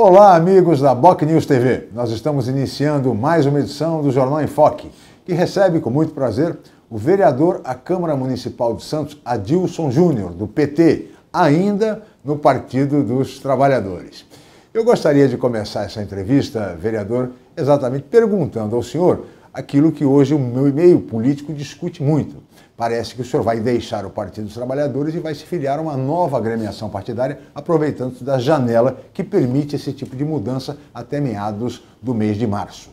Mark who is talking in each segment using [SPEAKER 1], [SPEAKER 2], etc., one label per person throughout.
[SPEAKER 1] Olá, amigos da Boc News TV. Nós estamos iniciando mais uma edição do Jornal em Foque, que recebe com muito prazer o vereador à Câmara Municipal de Santos, Adilson Júnior, do PT, ainda no Partido dos Trabalhadores. Eu gostaria de começar essa entrevista, vereador, exatamente perguntando ao senhor aquilo que hoje o meu meio político discute muito, parece que o senhor vai deixar o Partido dos Trabalhadores e vai se filiar a uma nova agremiação partidária, aproveitando da janela que permite esse tipo de mudança até meados do mês de março.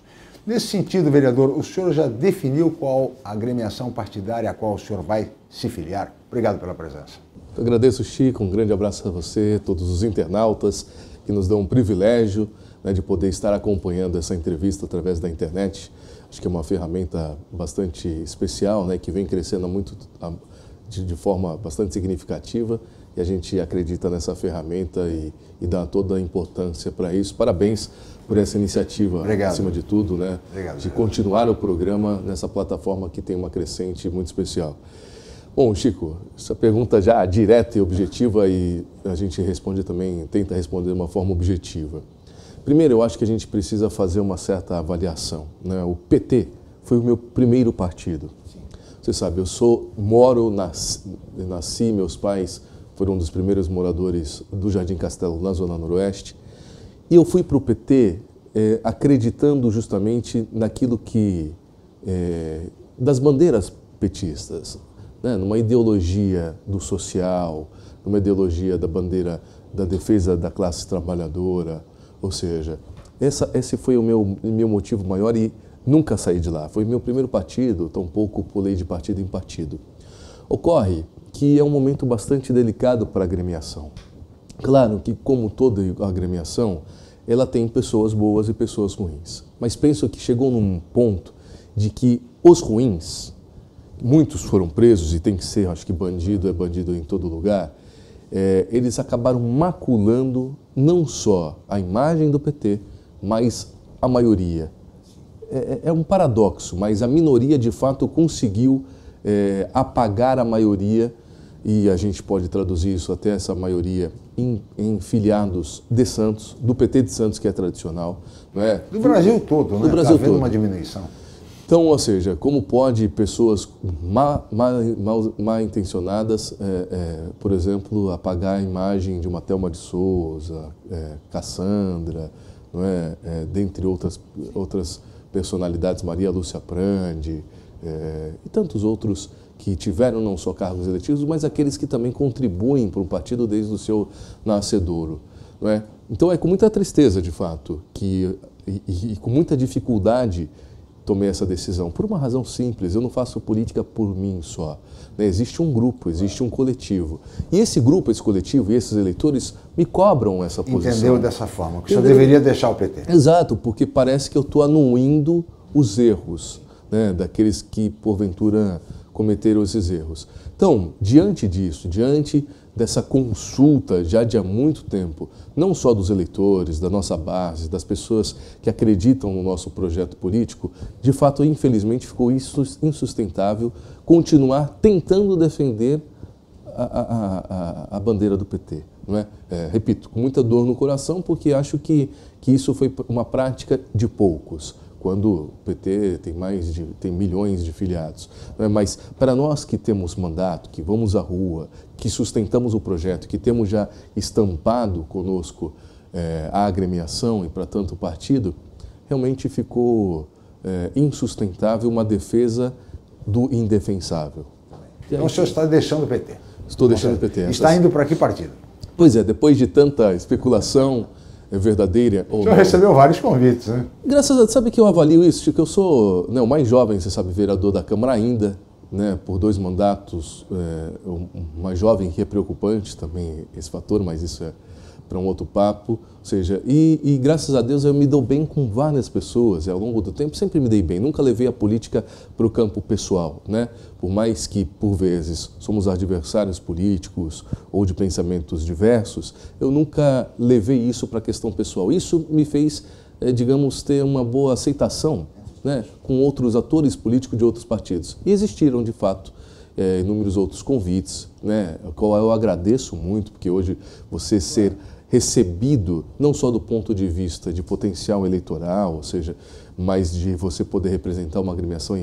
[SPEAKER 1] Nesse sentido, vereador, o senhor já definiu qual agremiação partidária a qual o senhor vai se filiar? Obrigado pela presença.
[SPEAKER 2] Eu agradeço, Chico. Um grande abraço a você, todos os internautas que nos dão um privilégio né, de poder estar acompanhando essa entrevista através da internet acho que é uma ferramenta bastante especial, né, que vem crescendo muito de, de forma bastante significativa e a gente acredita nessa ferramenta e, e dá toda a importância para isso. Parabéns por essa iniciativa, Obrigado. acima de tudo, né, Obrigado. de continuar o programa nessa plataforma que tem uma crescente muito especial. Bom, Chico, essa pergunta já é direta e objetiva e a gente responde também, tenta responder de uma forma objetiva. Primeiro, eu acho que a gente precisa fazer uma certa avaliação. Né? O PT foi o meu primeiro partido. Você sabe, eu sou, moro, nasci, nasci, meus pais foram um dos primeiros moradores do Jardim Castelo, na Zona Noroeste. E eu fui para o PT é, acreditando justamente naquilo que. É, das bandeiras petistas, né? numa ideologia do social, numa ideologia da bandeira da defesa da classe trabalhadora, ou seja, essa, esse foi o meu, meu motivo maior e nunca saí de lá. Foi meu primeiro partido, tampouco pulei de partido em partido. Ocorre que é um momento bastante delicado para a gremiação Claro que, como toda gremiação ela tem pessoas boas e pessoas ruins. Mas penso que chegou num ponto de que os ruins, muitos foram presos e tem que ser, acho que bandido é bandido em todo lugar, é, eles acabaram maculando não só a imagem do PT, mas a maioria. É, é, é um paradoxo, mas a minoria de fato conseguiu é, apagar a maioria, e a gente pode traduzir isso até essa maioria em, em, filiados de Santos, do PT de Santos, que é tradicional. Não é? Do Brasil todo, né? Do Brasil tá todo. uma diminuição. Então, ou seja, como pode pessoas mal, mal, mal intencionadas, é, é, por exemplo, apagar a imagem de uma Thelma de Souza, é, Cassandra, é? é? dentre outras, outras personalidades, Maria Lúcia Prandi é, e tantos outros que tiveram não só cargos eletivos, mas aqueles que também contribuem para o partido desde o seu nascedouro. É? Então é com muita tristeza, de fato, que, e, e, e com muita dificuldade tomei essa decisão? Por uma razão simples, eu não faço política por mim só. Né? Existe um grupo, existe um coletivo. E esse grupo, esse coletivo e esses eleitores me cobram essa posição. Entendeu dessa forma, que o senhor deveria deixar o PT. Exato, porque parece que eu estou anuindo os erros né? daqueles que, porventura, cometeram esses erros. Então, diante disso, diante dessa consulta já de há muito tempo, não só dos eleitores, da nossa base, das pessoas que acreditam no nosso projeto político, de fato, infelizmente, ficou insustentável continuar tentando defender a, a, a, a bandeira do PT. Não é? é? repito, com muita dor no coração, porque acho que, que isso foi uma prática de poucos quando o PT tem mais de tem milhões de filiados. Né? Mas para nós que temos mandato, que vamos à rua, que sustentamos o projeto, que temos já estampado conosco é, a agremiação e, para tanto, o partido, realmente ficou é, insustentável uma defesa do indefensável. Então o senhor está deixando o PT? Estou deixando o PT. Está indo para que partido? Pois é, depois de tanta especulação é verdadeira ou Já não. recebeu vários convites, né? Graças a Deus, sabe que eu avalio isso, Chico? Eu sou né, o mais jovem, você sabe, vereador da Câmara ainda né, por dois mandatos, é, uma jovem que é preocupante também esse fator, mas isso é para um outro papo. Ou seja, e, e, graças a Deus eu me dou bem com várias pessoas. E ao longo do tempo sempre me dei bem. Nunca levei a política para o campo pessoal, né? Por mais que, por vezes, somos adversários políticos ou de pensamentos diversos, eu nunca levei isso para a questão pessoal. Isso me fez, é, digamos, ter uma boa aceitação né, com outros atores políticos de outros partidos. E existiram, de fato, é, inúmeros outros convites, né, qual eu agradeço muito, porque hoje você ser recebido, não só do ponto de vista de potencial eleitoral, ou seja, mas de você poder representar uma agremiação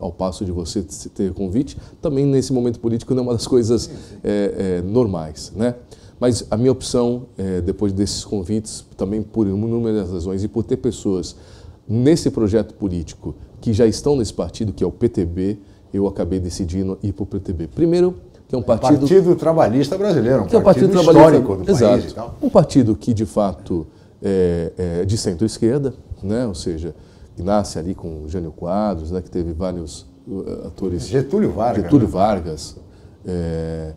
[SPEAKER 2] ao passo de você ter convite, também nesse momento político não é uma das coisas é, é, normais, né? Mas a minha opção, é, depois desses convites, também por inúmeras razões e por ter pessoas nesse projeto político que já estão nesse partido, que é o PTB, eu acabei decidindo ir para o PTB. Primeiro, que é, é um partido. Partido Trabalhista Brasileiro, um que é um partido, histórico do Exato. país. Um partido que, de fato, é, é de centro-esquerda, né? ou seja, que nasce ali com o Jânio Quadros, né? que teve vários uh, atores. Getúlio Vargas. Getúlio né? Vargas, né? é,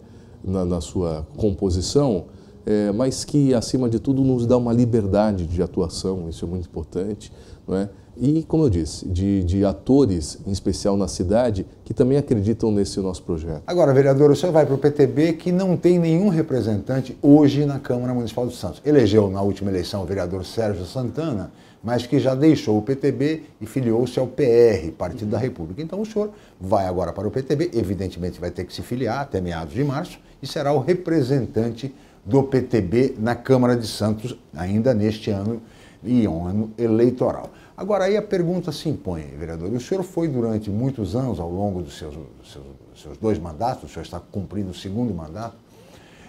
[SPEAKER 2] na, na sua composição é, mas que, acima de tudo, nos dá uma liberdade de atuação, isso é muito importante, não é? E, como eu disse, de, de atores, em especial na cidade, que também acreditam nesse nosso projeto.
[SPEAKER 1] Agora, vereador, o senhor vai para o PTB que não tem nenhum representante hoje na Câmara Municipal de Santos.
[SPEAKER 2] Elegeu na última eleição o vereador
[SPEAKER 1] Sérgio Santana, mas que já deixou o PTB e filiou-se ao PR, Partido da República. Então o senhor vai agora para o PTB, evidentemente vai ter que se filiar até meados de março e será o representante do PTB na Câmara de Santos, ainda neste ano e ano eleitoral. Agora, aí a pergunta se impõe, vereador. O senhor foi durante muitos anos, ao longo dos seus, seus, seus dois mandatos, o senhor está cumprindo o segundo mandato,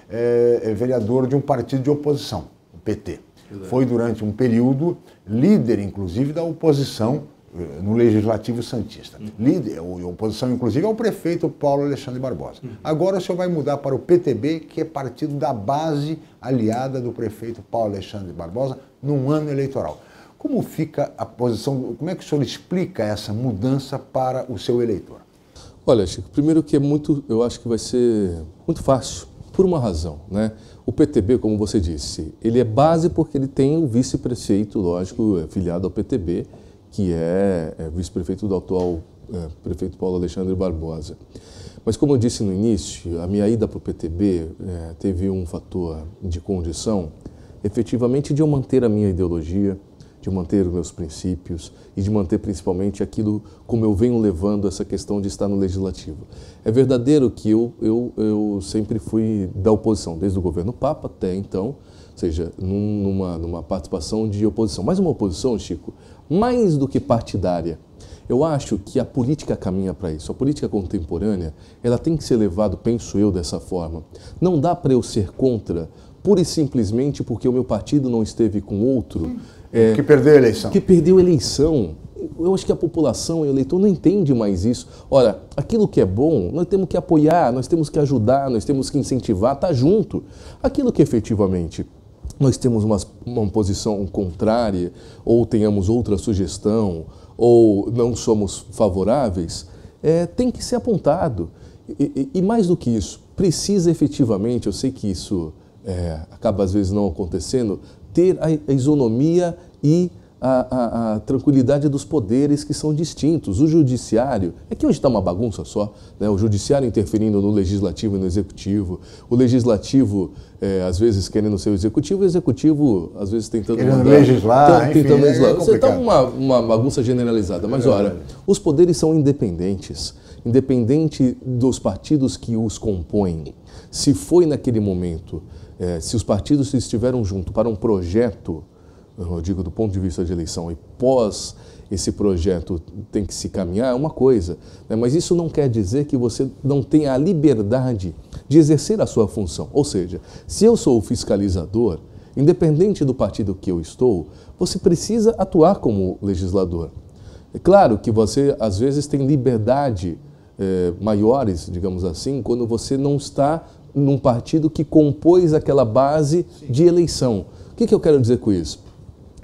[SPEAKER 1] é, é vereador de um partido de oposição, o PT. Foi durante um período líder, inclusive, da oposição eh, no Legislativo Santista. Líder, a oposição, inclusive, é o prefeito Paulo Alexandre Barbosa. Agora o senhor vai mudar para o PTB, que é partido da base aliada do prefeito Paulo Alexandre Barbosa, num ano eleitoral. Como fica a posição, como é que o senhor explica essa mudança
[SPEAKER 2] para o seu eleitor? Olha, Chico, primeiro que é muito, eu acho que vai ser muito fácil, por uma razão, né? O PTB, como você disse, ele é base porque ele tem o vice-prefeito, lógico, afiliado é ao PTB, que é, é vice-prefeito do atual é, prefeito Paulo Alexandre Barbosa. Mas como eu disse no início, a minha ida para o PTB é, teve um fator de condição, efetivamente de eu manter a minha ideologia, de manter os meus princípios e de manter principalmente aquilo como eu venho levando essa questão de estar no legislativo. É verdadeiro que eu, eu, eu sempre fui da oposição, desde o governo Papa até então, ou seja, num, numa, numa participação de oposição. Mas uma oposição, Chico, mais do que partidária. Eu acho que a política caminha para isso. A política contemporânea, ela tem que ser levada, penso eu, dessa forma. Não dá para eu ser contra pura e simplesmente porque o meu partido não esteve com outro. É, que perdeu a eleição. Que perdeu a eleição. Eu acho que a população e o eleitor não entende mais isso. Ora, aquilo que é bom, nós temos que apoiar, nós temos que ajudar, nós temos que incentivar, tá junto. Aquilo que efetivamente nós temos uma, uma posição contrária, ou tenhamos outra sugestão, ou não somos favoráveis, é, tem que ser apontado. E, e, e, mais do que isso, precisa efetivamente, eu sei que isso é, acaba às vezes não acontecendo, ter a, a isonomia e a, a, a, tranquilidade dos poderes que são distintos. O judiciário, é que hoje está uma bagunça só, né? o judiciário interferindo no legislativo e no executivo, o legislativo é, às vezes querendo ser o executivo, o executivo às vezes tentando querendo mandar, legislar, então, enfim, tentando é legislar. É Você está uma, uma bagunça generalizada, mas é olha, os poderes são independentes, independente dos partidos que os compõem. Se foi naquele momento, é, se os partidos estiveram junto para um projeto eu digo do ponto de vista de eleição e pós esse projeto tem que se caminhar é uma coisa, né? mas isso não quer dizer que você não tenha a liberdade de exercer a sua função. Ou seja, se eu sou o fiscalizador, independente do partido que eu estou, você precisa atuar como legislador. É claro que você às vezes tem liberdade eh, maiores, digamos assim, quando você não está num partido que compôs aquela base Sim. de eleição. O que, que eu quero dizer com isso?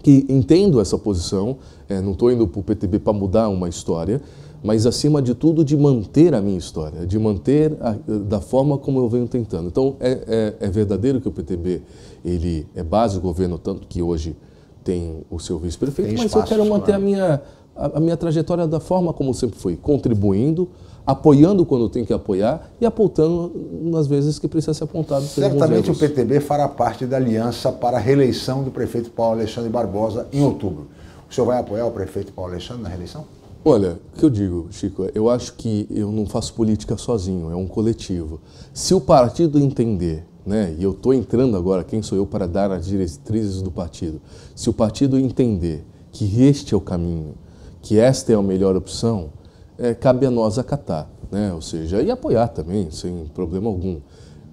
[SPEAKER 2] E entendo essa posição, é, não estou indo para o PTB para mudar uma história, mas acima de tudo de manter a minha história, de manter a, da forma como eu venho tentando. Então é, é, é, verdadeiro que o PTB ele é base do governo tanto que hoje tem o seu vice-prefeito, mas eu quero manter claro. a minha a, minha trajetória da forma como sempre foi, contribuindo, apoiando quando tem que apoiar e apontando nas vezes que precisa ser apontado. Certamente o PTB
[SPEAKER 1] fará parte da aliança para a reeleição do prefeito Paulo Alexandre
[SPEAKER 2] Barbosa em outubro. O senhor vai apoiar o prefeito Paulo Alexandre na reeleição? Olha, o que eu digo, Chico, eu acho que eu não faço política sozinho, é um coletivo. Se o partido entender, né, e eu estou entrando agora, quem sou eu para dar as diretrizes do partido? Se o partido entender que este é o caminho, que esta é a melhor opção, é, cabe a nós acatar, né? ou seja, e apoiar também, sem problema algum.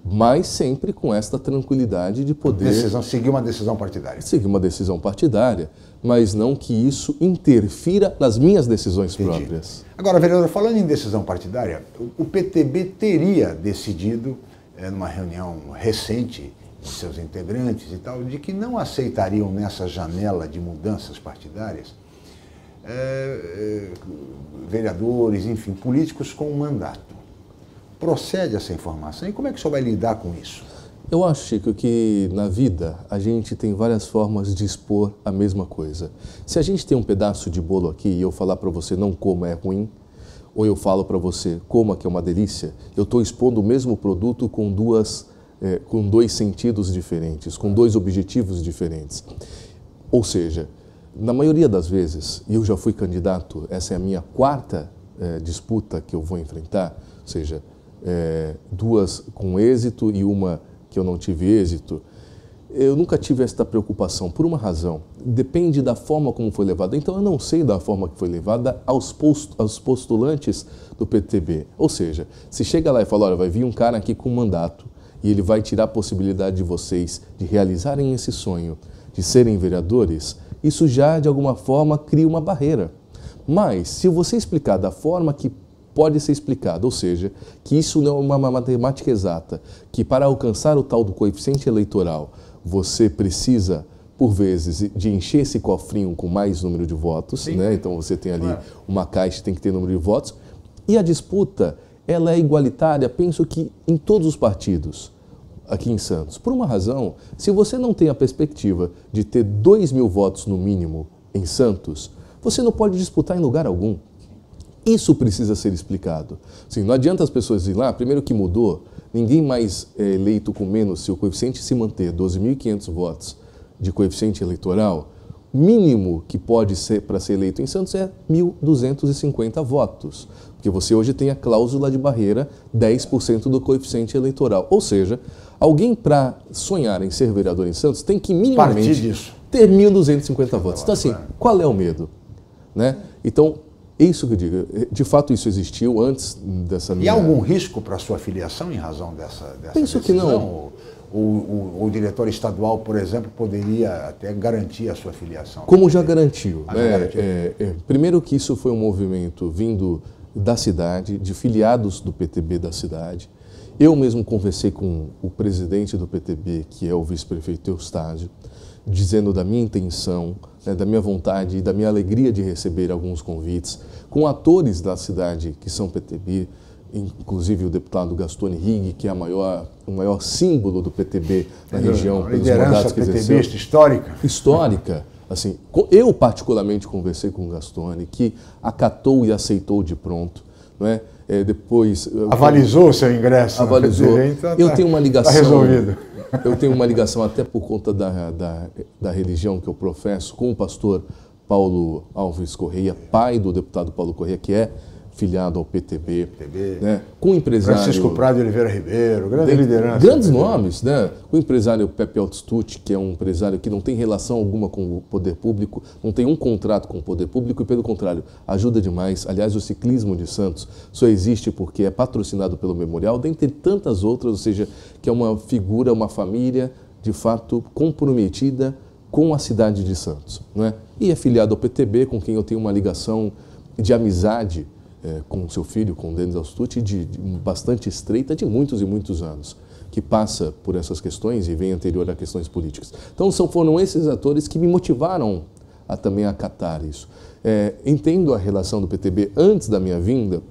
[SPEAKER 2] Mas sempre com esta tranquilidade de poder. Decisão, seguir uma decisão partidária. Seguir uma decisão partidária, mas não que isso interfira nas minhas decisões Entendi. próprias. Agora, vereador, falando em decisão partidária, o PTB teria decidido, é, numa
[SPEAKER 1] reunião recente de seus integrantes e tal, de que não aceitariam nessa janela de mudanças partidárias é, vereadores,
[SPEAKER 2] enfim, políticos com um mandato. Procede essa informação e como é que o senhor vai lidar com isso? Eu acho, Chico, que na vida a gente tem várias formas de expor a mesma coisa. Se a gente tem um pedaço de bolo aqui e eu falar para você não coma é ruim, ou eu falo para você coma é que é uma delícia, eu estou expondo o mesmo produto com duas, é, com dois sentidos diferentes, com dois objetivos diferentes. Ou seja, na maioria das vezes, e eu já fui candidato, essa é a minha quarta eh, disputa que eu vou enfrentar, ou seja, eh, duas com êxito e uma que eu não tive êxito, eu nunca tive esta preocupação, por uma razão. Depende da forma como foi levada. Então, eu não sei da forma que foi levada aos, post, aos postulantes do PTB. Ou seja, se chega lá e fala, olha, vai vir um cara aqui com mandato e ele vai tirar a possibilidade de vocês de realizarem esse sonho, de serem vereadores, isso já de alguma forma cria uma barreira. Mas se você explicar da forma que pode ser explicado, ou seja, que isso não é uma matemática exata, que para alcançar o tal do coeficiente eleitoral você precisa por vezes, de encher esse cofrinho com mais número de votos, Sim. né? Então você tem ali uma caixa que tem que ter número de votos. E a disputa, ela é igualitária, penso que em todos os partidos aqui em Santos? Por uma razão, se você não tem a perspectiva de ter 2 mil votos no mínimo em Santos, você não pode disputar em lugar algum. Isso precisa ser explicado. Sim, não adianta as pessoas ir lá, primeiro que mudou, ninguém mais é eleito com menos se o coeficiente se manter 12.500 votos de coeficiente eleitoral, mínimo que pode ser para ser eleito em Santos é 1.250 votos, porque você hoje tem a cláusula de barreira 10% do coeficiente eleitoral, ou seja, Alguém para sonhar em ser vereador em Santos tem que minimamente ter 1.250 votos. Então, assim, qual é o medo? Né? Então, é isso que eu digo. É, de fato, isso existiu antes dessa minha... E há algum risco para a sua filiação em razão dessa, dessa Penso decisão? que não.
[SPEAKER 1] O, o, o, diretor estadual, por exemplo, poderia até garantir a sua filiação. Como já
[SPEAKER 2] garantiu. Ah, né? garantiu. É, é, primeiro que isso foi um movimento vindo da cidade, de filiados do PTB da cidade, eu mesmo conversei com o presidente do PTB, que é o vice-prefeito Eustádio, dizendo da minha intenção, né, da minha vontade e da minha alegria de receber alguns convites, com atores da cidade que são PTB, inclusive o deputado Gastone Rigg, que é maior, o maior símbolo do PTB na é, região. A liderança PTBista histórica. Histórica. Assim, eu particularmente conversei com o Gastone, que acatou e aceitou de pronto. Não é? É, depois avalizou o seu ingresso avalizou então eu tá- tenho uma tá ligação tá resolvido. eu tenho uma ligação até por conta da, da, da religião que eu professo com o pastor Paulo Alves Correia pai do deputado Paulo Correia que é filiado ao PTB, PTB né? com o empresário... Francisco
[SPEAKER 1] Prado Oliveira Ribeiro, grande de, liderança. Grandes
[SPEAKER 2] né? nomes, né? com o empresário Pepe Altstucci, que é um empresário que não tem relação alguma com o poder público, não tem um contrato com o poder público e, pelo contrário, ajuda demais. Aliás, o ciclismo de Santos só existe porque é patrocinado pelo Memorial, dentre tantas outras, ou seja, que é uma figura, uma família, de fato, comprometida com a cidade de Santos. Né? E é filiado ao PTB, com quem eu tenho uma ligação de amizade é, com seu filho, com Denis Astucci, de, de, bastante estreita de muitos e muitos anos, que passa por essas questões e vem anterior a questões políticas. Então são, foram esses atores que me motivaram a também acatar isso. É, entendo a relação do PTB antes da minha vinda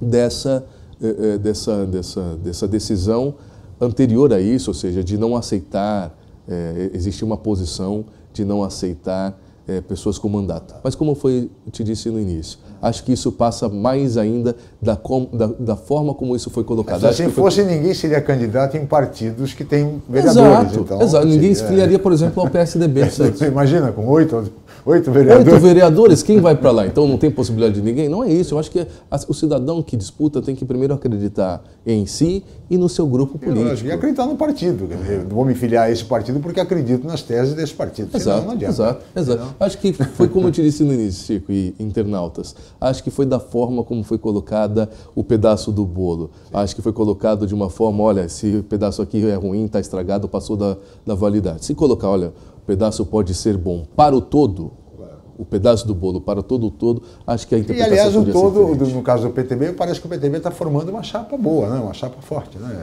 [SPEAKER 2] dessa, é, é, dessa, dessa, dessa decisão anterior a isso, ou seja, de não aceitar, é, uma posição de não aceitar é, pessoas com mandato. Mas como foi, eu te disse no início, acho que isso passa mais ainda da, com, da, da forma como isso foi colocado. Se fosse, foi... ninguém seria candidato em partidos que têm vereadores. Exato, então, exato. Seria... ninguém se filiaria, por exemplo, ao PSDB. Imagina, com
[SPEAKER 1] oito Oito vereadores. Oito vereadores,
[SPEAKER 2] quem vai para lá? Então não tem possibilidade de ninguém? Não é isso. Eu acho que o cidadão que disputa tem que primeiro acreditar em si e no seu grupo político. E
[SPEAKER 1] acreditar no partido. Vou me filiar a esse partido porque acredito nas teses desse partido. Exato, não adianta. Exato, exato. Senão...
[SPEAKER 2] Acho que foi como eu te disse no início, Chico e internautas. Acho que foi da forma como foi colocada o pedaço do bolo. Sim. Acho que foi colocado de uma forma, olha, esse pedaço aqui é ruim, está estragado, passou da, da validade. Se colocar, olha, pedaço pode ser bom para o todo, o pedaço do bolo para todo o todo, acho que a interpretação E, aliás, o todo, no caso do PTB, parece que o PTB está formando uma chapa boa, né? uma chapa forte, né,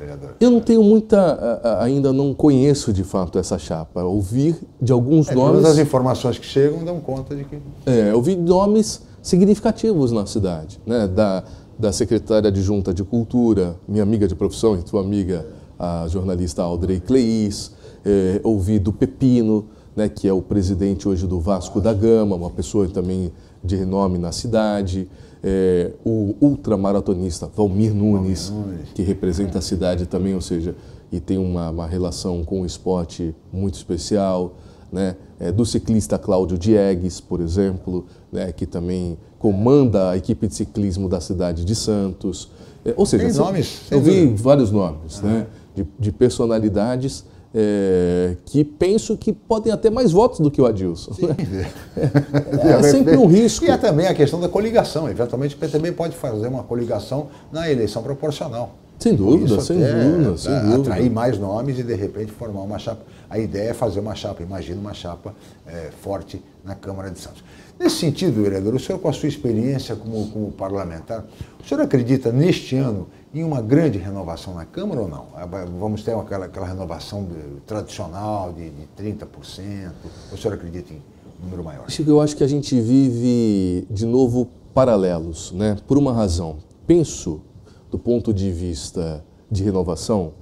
[SPEAKER 2] vereador? Eu não tenho muita, ainda não conheço de fato essa chapa. Ouvir de alguns é, nomes... Todas as informações que chegam
[SPEAKER 1] dão conta de que...
[SPEAKER 2] É, ouvi nomes significativos na cidade, né? da, da secretária adjunta de Cultura, minha amiga de profissão e tua amiga, a jornalista Audrey Cleis, é, eh, ouvido Pepino, né, que é o presidente hoje do Vasco da Gama, uma pessoa também de renome na cidade, é, o ultramaratonista Valmir Nunes, Valmir Nunes, que representa a cidade também, ou seja, e tem uma, uma relação com o esporte muito especial, né, é, do ciclista Cláudio Diegues, por exemplo, né, que também comanda a equipe de ciclismo da cidade de Santos. É, ou seja, tem nomes, eu vi vários nomes, ah. né, de, de personalidades é, que penso que podem até mais votos do que o Adilson. Sim. É, é sempre um risco. E é também a questão da coligação. Eventualmente o
[SPEAKER 1] também pode fazer uma coligação na eleição proporcional.
[SPEAKER 2] Sem dúvida, sem dúvida, sem dúvida. Atrair mais
[SPEAKER 1] nomes e de repente formar uma chapa. A ideia é fazer uma chapa, imagina uma chapa é, forte na Câmara de Santos. Nesse sentido, vereador, o senhor com a sua experiência como, como parlamentar, o senhor acredita neste ano em uma grande renovação na Câmara ou não? Ah, vamos ter aquela, aquela renovação de, tradicional de, de 30%? Ou o senhor acredita em um número maior?
[SPEAKER 2] Chico, eu acho que a gente vive, de novo, paralelos, né? por uma razão. Penso, do ponto de vista de renovação,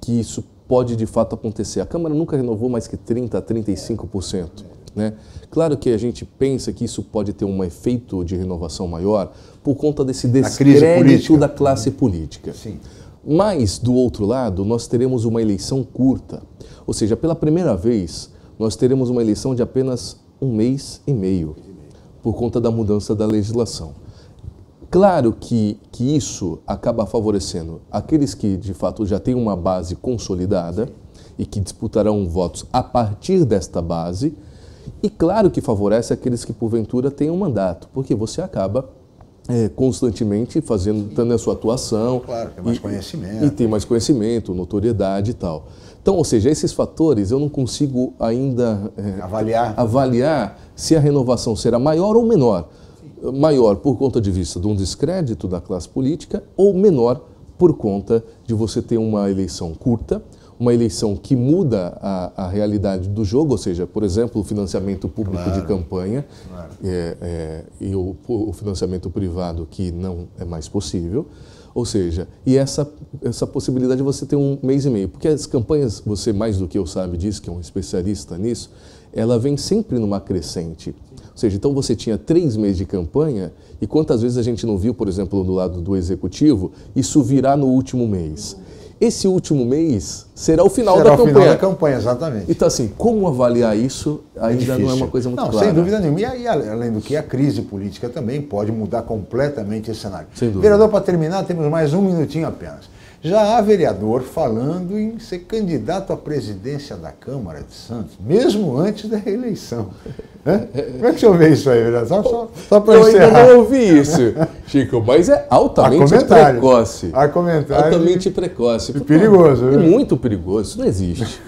[SPEAKER 2] que isso pode de fato acontecer. A Câmara nunca renovou mais que 30% a 35%. Né? Claro que a gente pensa que isso pode ter um efeito de renovação maior por conta desse descrédito da classe política. Sim. Mas, do outro lado, nós teremos uma eleição curta. Ou seja, pela primeira vez, nós teremos uma eleição de apenas um mês e meio, por conta da mudança da legislação. Claro que, que isso acaba favorecendo aqueles que, de fato, já têm uma base consolidada e que disputarão votos a partir desta base, e claro que favorece aqueles que, porventura, têm um mandato, porque você acaba é, constantemente fazendo, tendo a sua atuação. Claro, tem mais e, conhecimento. E tem mais conhecimento, notoriedade e tal. Então, ou seja, esses fatores eu não consigo ainda é, avaliar. avaliar se a renovação será maior ou menor. Sim. Maior por conta de vista de um descrédito da classe política ou menor por conta de você ter uma eleição curta, uma eleição que muda a, a, realidade do jogo, ou seja, por exemplo, o financiamento público claro, de campanha claro. é, é, e o, o, financiamento privado que não é mais possível. Ou seja, e essa, essa possibilidade você tem um mês e meio. Porque as campanhas, você mais do que eu sabe disso, que é um especialista nisso, ela vem sempre numa crescente. Ou seja, então você tinha três meses de campanha e quantas vezes a gente não viu, por exemplo, do lado do executivo, isso virá no último mês esse último mês será o final será da o campanha. Será o final da campanha, exatamente. Então, assim, como avaliar isso ainda é não é uma coisa muito não, clara. Sem dúvida
[SPEAKER 1] nenhuma. E aí, além do que, a crise política também pode mudar completamente esse cenário. Sem dúvida. Vereador, para terminar, temos mais um minutinho apenas. Já há vereador falando em ser candidato à presidência da Câmara de Santos, mesmo antes da reeleição. Né? Como é que o senhor isso aí, vereador? Só, só, para encerrar. Eu ainda não ouvi isso,
[SPEAKER 2] Chico, mas é altamente precoce. Há comentário. Altamente precoce. E perigoso. É muito perigoso, isso não existe.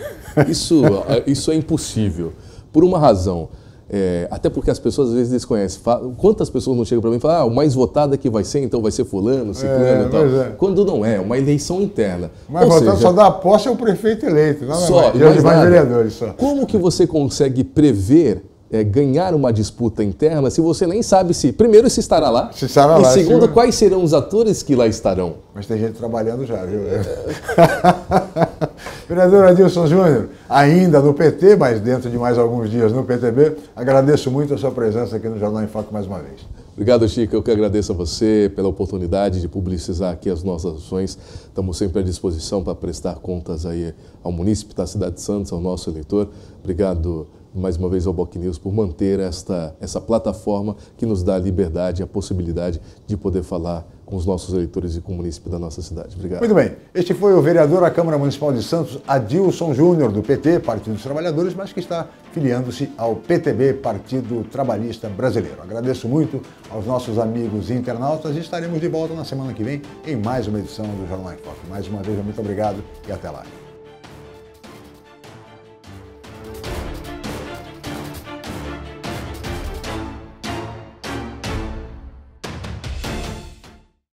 [SPEAKER 2] Isso, isso é impossível, por uma razão. É, até porque as pessoas às vezes desconhecem. quantas pessoas não chegam para mim e falam, ah, o mais votado é que vai ser, então vai ser fulano, é, ciclano é, e tal. É. Quando não é, é uma eleição interna. Mas votando votado seja, só dá
[SPEAKER 1] posse ao é prefeito eleito, não é só, e mais, mais vereadores
[SPEAKER 2] só. Como que você consegue prever é, ganhar uma disputa interna se você nem sabe se, primeiro, se estará lá, se estará e lá, segundo, se... quais serão os atores que lá estarão. Mas tem gente trabalhando já, viu? É.
[SPEAKER 1] Vereador Adilson Júnior, ainda no PT, mas dentro de mais alguns dias no PTB, agradeço muito a sua presença aqui no Jornal em Foco mais uma vez.
[SPEAKER 2] Obrigado, Chico. Eu que agradeço a você pela oportunidade de publicizar aqui as nossas ações. Estamos sempre à disposição para prestar contas aí ao município da cidade de Santos, ao nosso eleitor. Obrigado mais uma vez ao Boc News por manter esta, essa plataforma que nos dá a liberdade, a possibilidade de poder falar com os nossos eleitores e com o município da nossa cidade. Obrigado. Muito bem.
[SPEAKER 1] Este foi o vereador à Câmara Municipal de Santos, Adilson Júnior, do PT, Partido dos Trabalhadores, mas que está filiando-se ao PTB, Partido Trabalhista Brasileiro. Agradeço muito aos nossos amigos internautas e estaremos de volta na semana que vem em mais uma edição do Jornal em Foco. Mais uma vez, muito obrigado e até lá.